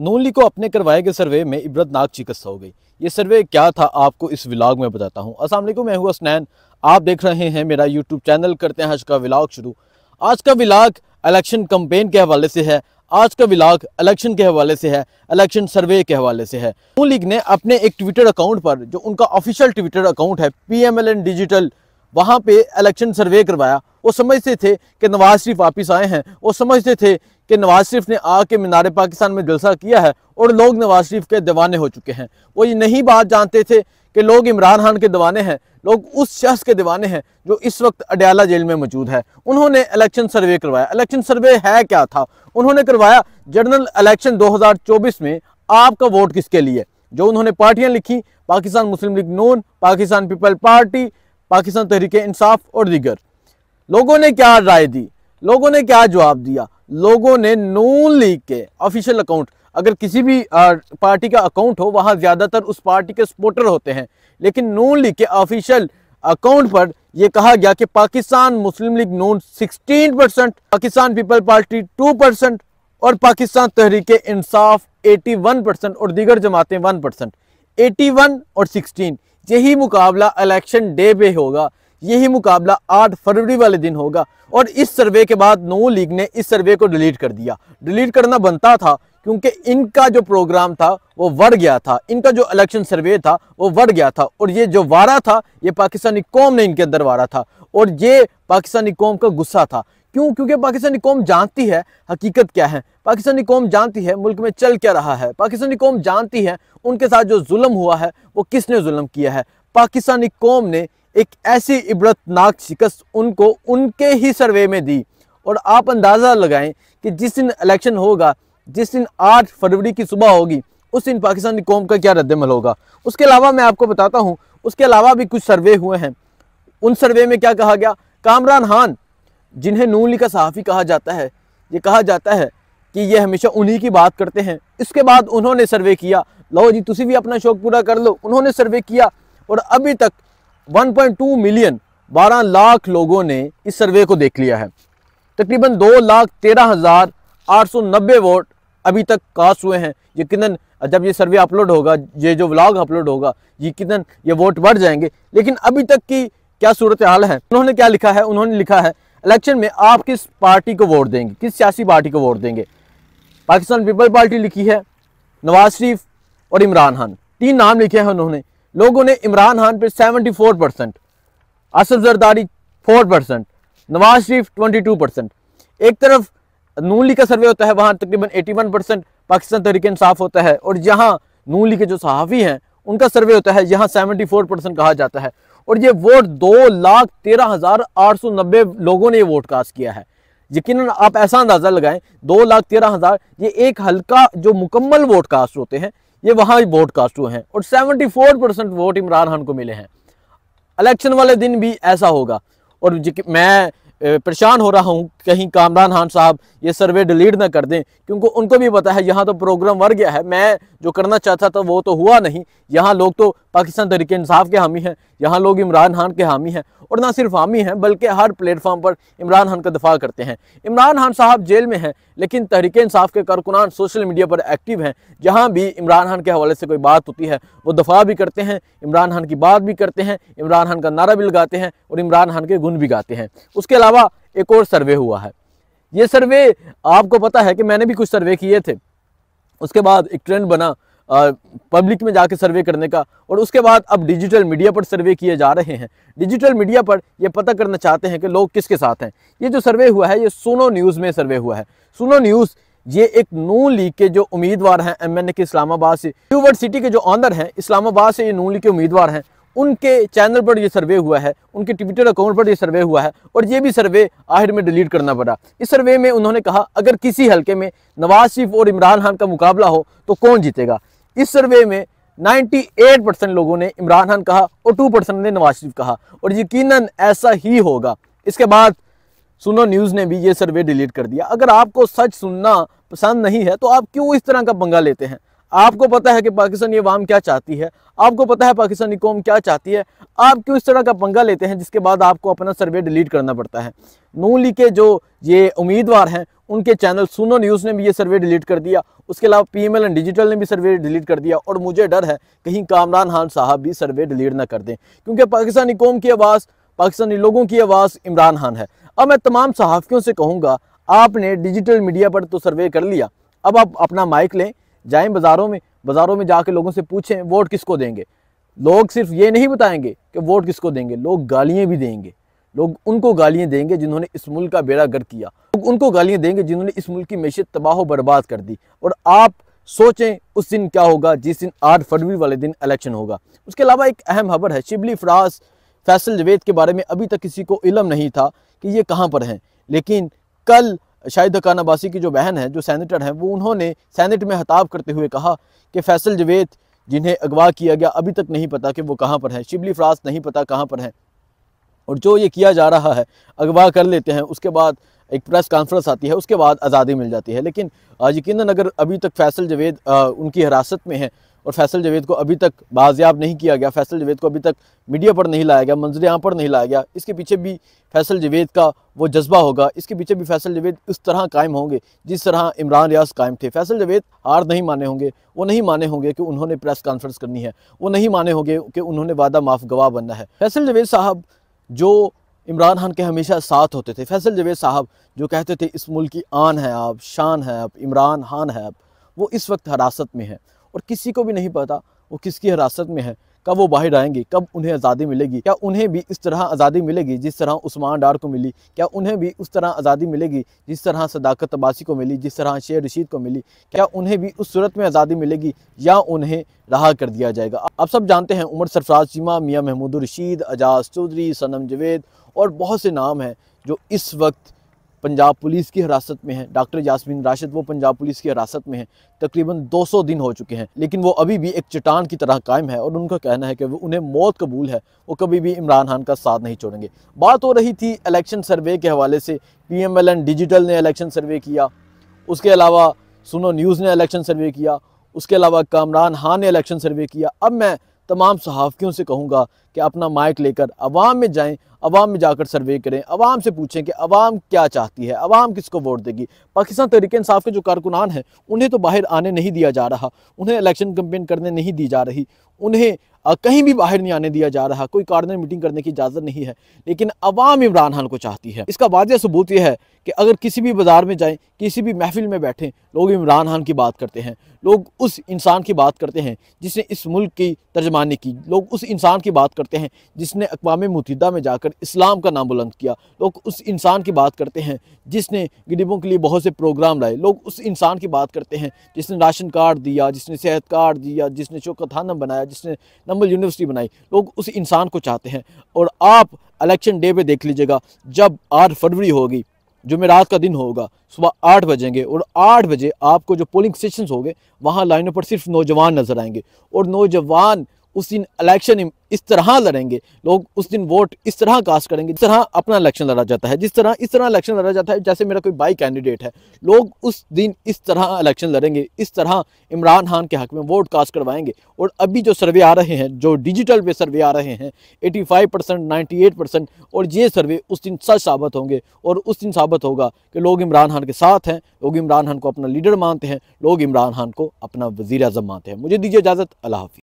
नून league को अपने करवाए गए सर्वे में इबरतनाक चिकित्सा हो गई ये सर्वे क्या था आपको इस व्लाग में बताता हूँ असल मैं हूँ स्नैन आप देख रहे हैं मेरा यूट्यूब चैनल करते हैं आज का व्लाग शुरू आज का विलाग इलेक्शन कंपेन के हवाले से है आज का विलाग इलेक्शन के हवाले से है इलेक्शन सर्वे के हवाले से है नून लीग ने अपने एक ट्विटर अकाउंट पर जो उनका ऑफिशियल ट्विटर अकाउंट है पी डिजिटल वहाँ पे इलेक्शन सर्वे करवाया वो समझते थे कि नवाज शरीफ वापस आए हैं वो समझते थे कि नवाज शरीफ ने आके मीनार पाकिस्तान में जलसा किया है और लोग नवाज शरीफ के दीवाने हो चुके हैं वो ये नहीं बात जानते थे कि लोग इमरान खान के दीवाने हैं लोग उस शख्स के दीवाने हैं जो इस वक्त अडयाला जेल में मौजूद है उन्होंने इलेक्शन सर्वे करवाया इलेक्शन सर्वे है क्या था उन्होंने करवाया जनरल इलेक्शन 2024 में आपका वोट किसके लिए जो उन्होंने पार्टियां लिखी Pakistan Muslim League Noon Pakistan People Party Pakistan Tehreek Insaf और दिगर लोगों ने क्या राय दी लोगों ने क्या जवाब दिया लोगों ने नून लीग के ऑफिशियल अकाउंट अगर किसी भी पार्टी का अकाउंट हो वहाँ ज़्यादातर उस पार्टी के सपोर्टर होते हैं लेकिन नून लीग के ऑफिशियल अकाउंट पर यह कहा गया कि Pakistan Muslim League Noon 16 percent Pakistan People Party 2 percent और पाकिस्तान तहरीक इंसाफ 81 परसेंट और दीगर जमातें 1 परसेंट एटी और 16 यही मुकाबला इलेक्शन डे पे होगा यही मुकाबला 8 फरवरी वाले दिन होगा और इस सर्वे के बाद नो लीग ने इस सर्वे को डिलीट कर दिया डिलीट करना बनता था क्योंकि इनका जो प्रोग्राम था वो बढ़ गया था इनका जो इलेक्शन सर्वे था वो बढ़ गया था और ये जो वारा था ये पाकिस्तानी कौम ने इनके अंदर वारा था और ये पाकिस्तानी कौम का गुस्सा था क्यों क्योंकि पाकिस्तानी कौम जानती है हकीकत क्या है पाकिस्तानी कौम जानती है मुल्क में चल क्या रहा है पाकिस्तानी कौम जानती है उनके साथ जो जुल्म हुआ है वो किसने जुल्म किया है पाकिस्तानी कौम ने एक ऐसी इबरतनाक शिकस्त उनको उनके ही सर्वे में दी और आप अंदाज़ा लगाएं कि जिस दिन इलेक्शन होगा जिस दिन आठ फरवरी की सुबह होगी उस दिन पाकिस्तानी कौम का क्या रद्दमल होगा उसके अलावा मैं आपको बताता हूँ उसके अलावा भी कुछ सर्वे हुए हैं उन सर्वे में क्या कहा गया कामरान खान जिन्हें नून का सहाफ़ी कहा जाता है ये कहा जाता है कि ये हमेशा उन्हीं की बात करते हैं इसके बाद उन्होंने सर्वे किया लो जी तुम भी अपना शौक पूरा कर लो उन्होंने सर्वे किया और अभी तक 1.2 मिलियन 12 लाख लोगों ने इस सर्वे को देख लिया है तकरीबन दो लाख तेरह हज़ार आठ सौ नब्बे वोट अभी तक कास्ट हुए हैं कितन जब ये सर्वे अपलोड होगा ये जो व्लॉग अपलोड होगा कितन ये वोट बढ़ जाएंगे लेकिन अभी तक की क्या सूरत हाल है उन्होंने क्या लिखा है उन्होंने लिखा है इलेक्शन में आप किस पार्टी को वोट देंगे किस सियासी पार्टी को वोट देंगे पाकिस्तान पीपल पार्टी लिखी है नवाज शरीफ और इमरान खान तीन नाम लिखे हैं उन्होंने लोगों ने इमरान खान पे 74 percent Asif Zardari 4 percent Nawaz Sharif 22 percent एक तरफ नून का सर्वे होता है वहाँ तकरीबन 81 परसेंट पाकिस्तान तरीके इंसाफ होता है और जहाँ नून के जो सहाफ़ी हैं उनका सर्वे होता है यहाँ 74 परसेंट कहा जाता है और ये वोट दो लाख तेरह हज़ार आठ सौ नब्बे लोगों ने ये वोट कास्ट किया है यकीन आप ऐसा अंदाज़ा लगाएं दो लाख तेरह हज़ार ये एक हल्का जो मुकम्मल वोट कास्ट होते हैं ये वहां भी वोट कास्ट हुए हैं और 74 परसेंट वोट इमरान खान को मिले हैं इलेक्शन वाले दिन भी ऐसा होगा और मैं परेशान हो रहा हूं कहीं कामरान खान साहब ये सर्वे डिलीट ना कर दें क्योंकि उनको भी पता है यहाँ तो प्रोग्राम मर गया है मैं जो करना चाहता था वो तो हुआ नहीं यहाँ लोग तो पाकिस्तान तरीके इंसाफ के हामी हैं यहाँ लोग इमरान खान के हामी हैं और ना सिर्फ हामी हैं बल्कि हर प्लेटफॉर्म पर इमरान खान का दफा करते हैं इमरान खान साहब जेल में हैं लेकिन तहरीक इंसाफ के कारकुनान सोशल मीडिया पर एक्टिव हैं जहाँ भी इमरान खान के हवाले से कोई बात होती है वो दफा भी करते हैं इमरान खान की बात भी करते हैं इमरान खान का नारा भी लगाते हैं और इमरान खान के गुण भी गाते हैं उसके अलावा एक और सर्वे हुआ है ये सर्वे आपको पता है कि मैंने भी कुछ सर्वे किए थे उसके बाद एक ट्रेंड बना पब्लिक में जाके सर्वे करने का और उसके बाद अब डिजिटल मीडिया पर सर्वे किए जा रहे हैं डिजिटल मीडिया पर यह पता करना चाहते हैं कि लोग किसके साथ हैं ये जो सर्वे हुआ है ये सोनो न्यूज़ में सर्वे हुआ है सोनो न्यूज़ ये एक नून लीग के जो उम्मीदवार हैं एम एन ए के इस्लामाबाद से यूनिवर्सिटी के जो ऑनर हैं इस्लामाबाद से ये नून लीग के उम्मीदवार हैं उनके चैनल पर ये सर्वे हुआ है उनके ट्विटर अकाउंट पर ये सर्वे हुआ है और ये भी सर्वे आखिर में डिलीट करना पड़ा इस सर्वे में उन्होंने कहा अगर किसी हलके में नवाज शरीफ और इमरान खान का मुकाबला हो तो कौन जीतेगा इस सर्वे में 98 परसेंट लोगों ने इमरान खान कहा और 2 परसेंट ने नवाज शरीफ कहा और यकीनन ऐसा ही होगा इसके बाद सुनो न्यूज़ ने भी ये सर्वे डिलीट कर दिया अगर आपको सच सुनना पसंद नहीं है तो आप क्यों इस तरह का पंगा लेते हैं आपको पता है कि पाकिस्तानी अवाम क्या चाहती है आपको पता है पाकिस्तानी कौम क्या चाहती है आप क्यों इस तरह का पंगा लेते हैं जिसके बाद आपको अपना सर्वे डिलीट करना पड़ता है नू लिखे के जो ये उम्मीदवार हैं उनके चैनल सुनो न्यूज़ ने भी ये सर्वे डिलीट कर दिया उसके अलावा P M L and digital ने भी सर्वे डिलीट कर दिया और मुझे डर है कहीं कामरान खान साहब भी सर्वे डिलीट ना कर दें क्योंकि पाकिस्तानी कौम की आवाज़ पाकिस्तानी लोगों की आवाज़ इमरान खान है अब मैं तमाम सहाफ़ियों से कहूँगा आपने डिजिटल मीडिया पर तो सर्वे कर लिया अब आप अपना माइक लें जाएँ बाज़ारों में बाज़ारों में जाके लोगों से पूछें वोट किसको देंगे लोग सिर्फ ये नहीं बताएंगे कि वोट किसको देंगे लोग गालियाँ भी देंगे लोग उनको गालियाँ देंगे जिन्होंने इस मुल्क का बेड़ा गर्क किया उनको गालियाँ देंगे जिन्होंने इस मुल्क की मैशत तबाह बर्बाद कर दी और आप सोचें उस दिन क्या होगा जिस दिन आठ फरवरी वाले दिन इलेक्शन होगा उसके अलावा एक अहम खबर है शिबली फराज फैसल जवेद के बारे में अभी तक किसी को इलम नहीं था कि ये कहाँ पर हैं लेकिन कल शाहिद खान की जो बहन है जो सैनिटर हैं वो उन्होंने सैनेट में हताब करते हुए कहा कि फैसल जवेद जिन्हें अगवा किया गया अभी तक नहीं पता कि वो कहाँ पर हैं शिबली फ्रास नहीं पता कहाँ पर हैं और जो ये किया जा रहा है अगवा कर लेते हैं उसके बाद एक प्रेस कॉन्फ्रेंस आती है उसके बाद आज़ादी मिल जाती है लेकिन यकीन अगर अभी तक फैसल जवेद उनकी हिरासत में है और फैसल जवेद को अभी तक बाजियाब नहीं किया गया फैसल जवेद को अभी तक मीडिया पर नहीं लाया गया मंजर यहाँ पर नहीं लाया गया इसके पीछे भी फैसल जवेद का वो जज्बा होगा इसके पीछे भी फैसल जवेद उस तरह कायम होंगे जिस तरह इमरान रियाज कायम थे फैसल जवेद हार नहीं माने होंगे वो नहीं माने होंगे कि उन्होंने प्रेस कॉन्फ्रेंस करनी है वो नहीं माने होंगे कि उन्होंने वादा माफ गवाह बनना है फैसल जवेद साहब जो इमरान खान के हमेशा साथ होते थे फैसल जवेद साहब जो कहते थे इस मुल्क की आन है आप शान है आप इमरान खान है आप वो इस वक्त हरासत में है और किसी को भी नहीं पता वो किसकी हरासत में है कब वो बाहर आएंगे कब उन्हें आज़ादी मिलेगी क्या उन्हें भी इस तरह आज़ादी मिलेगी जिस तरह उस्मान डार को मिली क्या उन्हें भी उस तरह आज़ादी मिलेगी जिस तरह सदाकत तबासी को मिली जिस तरह शेर रशीद को मिली क्या उन्हें भी उस सूरत में आज़ादी मिलेगी या उन्हें रहा कर दिया जाएगा आप सब जानते हैं उमर सरफराज चीमा मियाँ महमूद रशीद एजाज चौधरी सनम जवेद और बहुत से नाम हैं जो इस वक्त पंजाब पुलिस की हिरासत में है डॉक्टर यासमीन राशिद वो पंजाब पुलिस की हिरासत में है तकरीबन 200 दिन हो चुके हैं लेकिन वो अभी भी एक चट्टान की तरह कायम है और उनका कहना है कि वो उन्हें मौत कबूल है वो कभी भी इमरान खान का साथ नहीं छोड़ेंगे बात हो रही थी इलेक्शन सर्वे के हवाले से पी डिजिटल ने इलेक्शन सर्वे किया उसके अलावा सुनो न्यूज़ ने इलेक्शन सर्वे किया उसके अलावा कामरान खान ने इलेक्शन सर्वे किया अब मैं तमाम सहाफ़ियों से कहूँगा कि अपना माइक लेकर आवाम में जाएँ आवाम में जाकर सर्वे करें आवाम से पूछें कि अवाम क्या चाहती है अवाम किसको वोट देगी पाकिस्तान तरीके इंसाफ के जो कारकुनान हैं उन्हें तो बाहर आने नहीं दिया जा रहा उन्हें इलेक्शन कंपेन करने नहीं दी जा रही उन्हें कहीं भी बाहर नहीं आने दिया जा रहा कोई कार्डनर मीटिंग करने की इजाज़त नहीं है लेकिन अवाम इमरान खान को चाहती है इसका वाजह सबूत यह है कि अगर किसी भी बाज़ार में जाएं किसी भी महफिल में बैठें लोग इमरान खान की बात करते हैं लोग उस इंसान की बात करते हैं जिसने इस मुल्क की तर्जमानी की लोग उस इंसान की बात करते हैं जिसने अकवा मतदा में जाकर इस्लाम का नाम बुलंद किया लोग उस इंसान की बात करते हैं जिसने गरीबों के लिए बहुत से प्रोग्राम लाए लोग उस इंसान की बात करते हैं जिसने राशन कार्ड दिया जिसने सेहत कार्ड दिया जिसने चौका थाना बनाया जिसने नंबल यूनिवर्सिटी बनाई लोग उस इंसान को चाहते हैं और आप इलेक्शन डे पर देख लीजिएगा जब आठ फरवरी होगी जुमेरात का दिन होगा सुबह आठ बजेंगे और आठ बजे आपको जो पोलिंग स्टेशन होंगे वहाँ लाइनों पर सिर्फ नौजवान नज़र आएंगे और नौजवान उस दिन इलेक्शन इस तरह लड़ेंगे लोग उस दिन वोट इस तरह कास्ट करेंगे जिस तरह अपना इलेक्शन लड़ा जाता है जिस तरह इस तरह इलेक्शन लड़ा जाता है जैसे मेरा कोई बाई कैंडिडेट है लोग उस दिन इस तरह इलेक्शन लड़ेंगे इस तरह इमरान खान के हक में वोट कास्ट करवाएंगे और अभी जो सर्वे आ रहे हैं जो डिजिटल पे सर्वे आ रहे हैं एटी परसेंट नाइन्टी परसेंट और ये सर्वे उस दिन सच साबित होंगे और उस दिन साबित होगा कि लोग इमरान खान के साथ हैं लोग इमरान खान को अपना लीडर मानते हैं लोग इमरान खान को अपना वजीर मानते हैं मुझे दीजिए इजाज़त अल्लाह